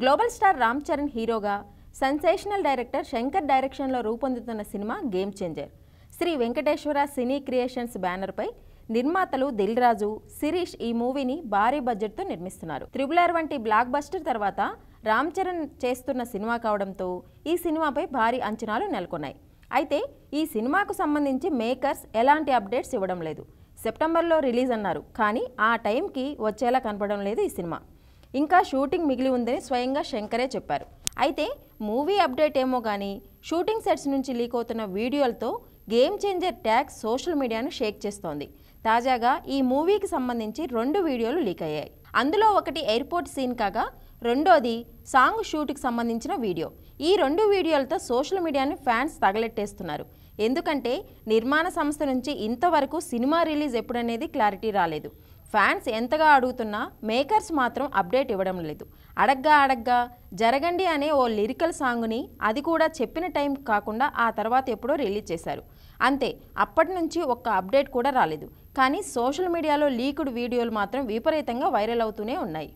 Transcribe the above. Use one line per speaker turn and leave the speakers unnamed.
global star Ram Charan హీరోగా sensational director Shankar డైరెక్షన్లో రూపొందుతున్న cinema game changer Sri Venkateswara cine creations బ్యానర్పై నిర్మాతలు దిల్ రాజు శిరీష్ ఈ మూవీని భారీ బడ్జెట్తో నిర్మిస్తున్నారు త్రిబులర్ వంటి బ్లాక్ బస్టర్ తర్వాత రామ్ చరణ్ చేస్తున్న సినిమా కావడంతో ఈ సినిమాపై భారీ అంచనాలు నెలకొన్నాయి అయితే ఈ సినిమాకు సంబంధించి మేకర్స్ ఎలాంటి అప్డేట్స్ ఇవ్వడం లేదు సెప్టెంబర్లో రిలీజ్ అన్నారు కానీ ఆ టైంకి వచ్చేలా కనపడడం లేదు ఈ సినిమా ఇంకా షూటింగ్ మిగిలి ఉందని స్వయంగా శంకరే చెప్పారు అయితే మూవీ అప్డేట్ ఏమో కానీ షూటింగ్ సెట్స్ నుంచి లీక్ అవుతున్న వీడియోలతో గేమ్ చేంజర్ ట్యాగ్ సోషల్ మీడియాను షేక్ చేస్తోంది తాజాగా ఈ మూవీకి సంబంధించి రెండు వీడియోలు లీక్ అయ్యాయి అందులో ఒకటి ఎయిర్పోర్ట్ సీన్ కాగా రెండోది సాంగ్ షూట్కి సంబంధించిన వీడియో ఈ రెండు వీడియోలతో సోషల్ మీడియాని ఫ్యాన్స్ తగలెట్టేస్తున్నారు ఎందుకంటే నిర్మాణ సంస్థ నుంచి ఇంతవరకు సినిమా రిలీజ్ ఎప్పుడనేది క్లారిటీ రాలేదు ఫ్యాన్స్ ఎంతగా అడుగుతున్నా మేకర్స్ మాత్రం అప్డేట్ ఇవ్వడం లేదు అడగ్గా అడగ్గా జరగండి అనే ఓ లిరికల్ సాంగ్ని అది కూడా చెప్పిన టైం కాకుండా ఆ తర్వాత ఎప్పుడో రిలీజ్ చేశారు అంతే అప్పటి నుంచి ఒక్క అప్డేట్ కూడా రాలేదు కానీ సోషల్ మీడియాలో లీకుడ్ వీడియోలు మాత్రం విపరీతంగా వైరల్ అవుతూనే ఉన్నాయి